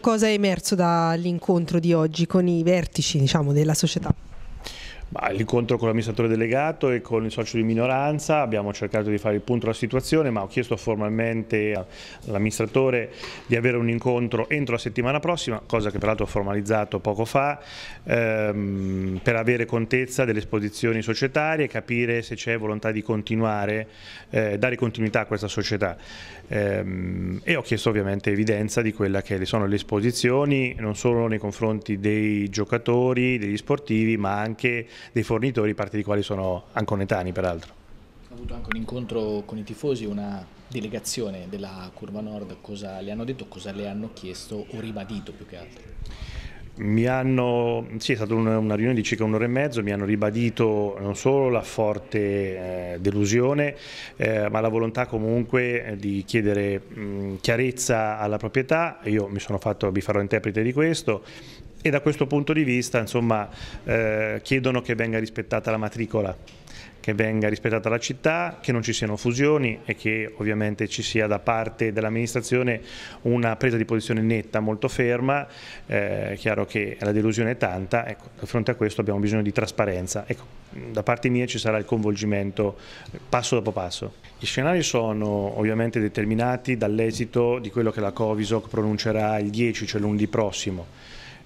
Cosa è emerso dall'incontro di oggi con i vertici diciamo, della società? L'incontro con l'amministratore delegato e con il socio di minoranza, abbiamo cercato di fare il punto della situazione ma ho chiesto formalmente all'amministratore di avere un incontro entro la settimana prossima, cosa che peraltro ho formalizzato poco fa, ehm, per avere contezza delle esposizioni societarie, e capire se c'è volontà di continuare, eh, dare continuità a questa società ehm, e ho chiesto ovviamente evidenza di quella che sono le esposizioni non solo nei confronti dei giocatori, degli sportivi ma anche dei fornitori, parte dei quali sono anconetani peraltro. Ha avuto anche un incontro con i tifosi, una delegazione della Curva Nord, cosa le hanno detto, cosa le hanno chiesto o ribadito più che altro? Mi hanno, sì, è stata una, riunione di circa un'ora e mezzo, mi hanno ribadito non solo la forte eh, delusione, eh, ma la volontà comunque eh, di chiedere mh, chiarezza alla proprietà. Io mi sono fatto, vi farò interprete di questo, e da questo punto di vista insomma, eh, chiedono che venga rispettata la matricola che venga rispettata la città, che non ci siano fusioni e che ovviamente ci sia da parte dell'amministrazione una presa di posizione netta, molto ferma, eh, è chiaro che la delusione è tanta, ecco, di fronte a questo abbiamo bisogno di trasparenza, ecco, da parte mia ci sarà il coinvolgimento passo dopo passo. I scenari sono ovviamente determinati dall'esito di quello che la Covisoc pronuncerà il 10, cioè lunedì prossimo,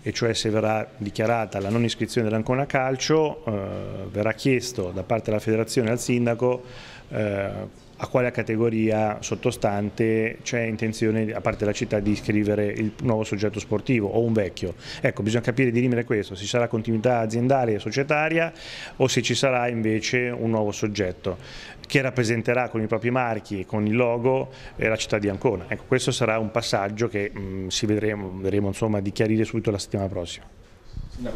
e cioè se verrà dichiarata la non iscrizione dell'Ancona Calcio, eh, verrà chiesto da parte della federazione al sindaco eh, a quale categoria sottostante c'è intenzione a parte la città di iscrivere il nuovo soggetto sportivo o un vecchio. Ecco, bisogna capire di limite questo, se ci sarà continuità aziendale e societaria o se ci sarà invece un nuovo soggetto che rappresenterà con i propri marchi, con il logo, eh, la città di Ancona. Ecco, questo sarà un passaggio che mh, mm, si vedremo, vedremo insomma, di chiarire subito la settimana prossima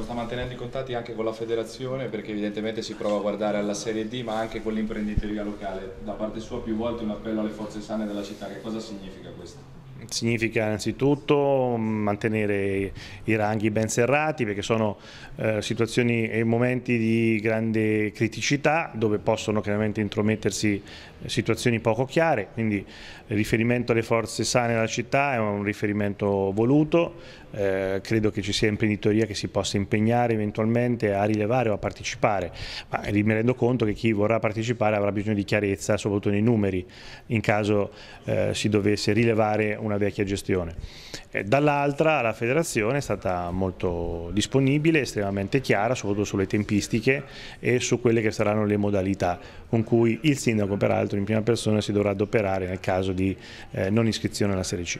sta mantenendo i contatti anche con la federazione perché evidentemente si prova a guardare alla Serie D ma anche con l'imprenditoria locale. Da parte sua più volte un appello alle forze sane della città, che cosa significa questo? Significa innanzitutto mm, mantenere i ranghi ben serrati perché sono eh, situazioni e momenti di grande criticità dove possono chiaramente intromettersi situazioni poco chiare, quindi il riferimento alle forze sane della città è un riferimento voluto, eh, credo che ci sia imprenditoria che si possa impegnare eventualmente a rilevare o a partecipare, ma mi rendo conto che chi vorrà partecipare avrà bisogno di chiarezza, soprattutto nei numeri, in caso eh, si dovesse rilevare una vecchia gestione. Eh, dall'altra la federazione è stata molto disponibile, estremamente chiara, soprattutto sulle tempistiche e su quelle che saranno le modalità con cui il sindaco peraltro in prima persona si dovrà adoperare nel caso di eh, non iscrizione alla Serie C.